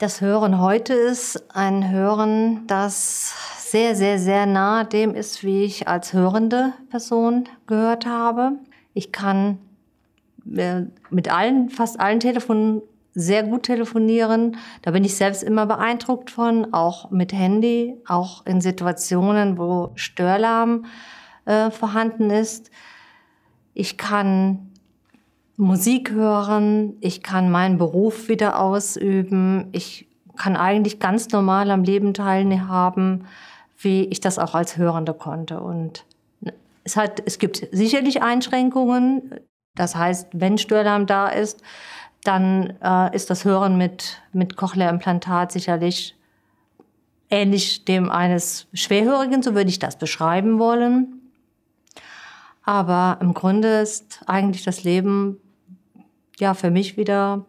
Das Hören heute ist ein Hören, das sehr, sehr, sehr nah dem ist, wie ich als hörende Person gehört habe. Ich kann äh, mit allen, fast allen Telefonen sehr gut telefonieren. Da bin ich selbst immer beeindruckt von, auch mit Handy, auch in Situationen, wo Störlärm äh, vorhanden ist. Ich kann Musik hören, ich kann meinen Beruf wieder ausüben, ich kann eigentlich ganz normal am Leben teilhaben, wie ich das auch als Hörende konnte. Und ne, es, hat, es gibt sicherlich Einschränkungen. Das heißt, wenn Stördarm da ist, dann äh, ist das Hören mit, mit Cochlea-Implantat sicherlich ähnlich dem eines Schwerhörigen, so würde ich das beschreiben wollen. Aber im Grunde ist eigentlich das Leben ja, für mich wieder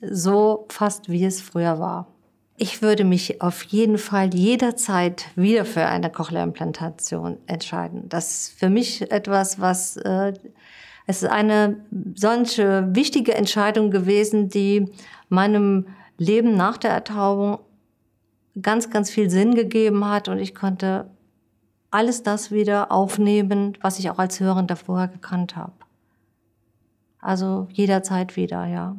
so fast, wie es früher war. Ich würde mich auf jeden Fall jederzeit wieder für eine Cochlea-Implantation entscheiden. Das ist für mich etwas, was äh, es ist eine solche wichtige Entscheidung gewesen, die meinem Leben nach der Ertaubung ganz, ganz viel Sinn gegeben hat und ich konnte alles das wieder aufnehmen, was ich auch als Hörender vorher gekannt habe. Also jederzeit wieder, ja.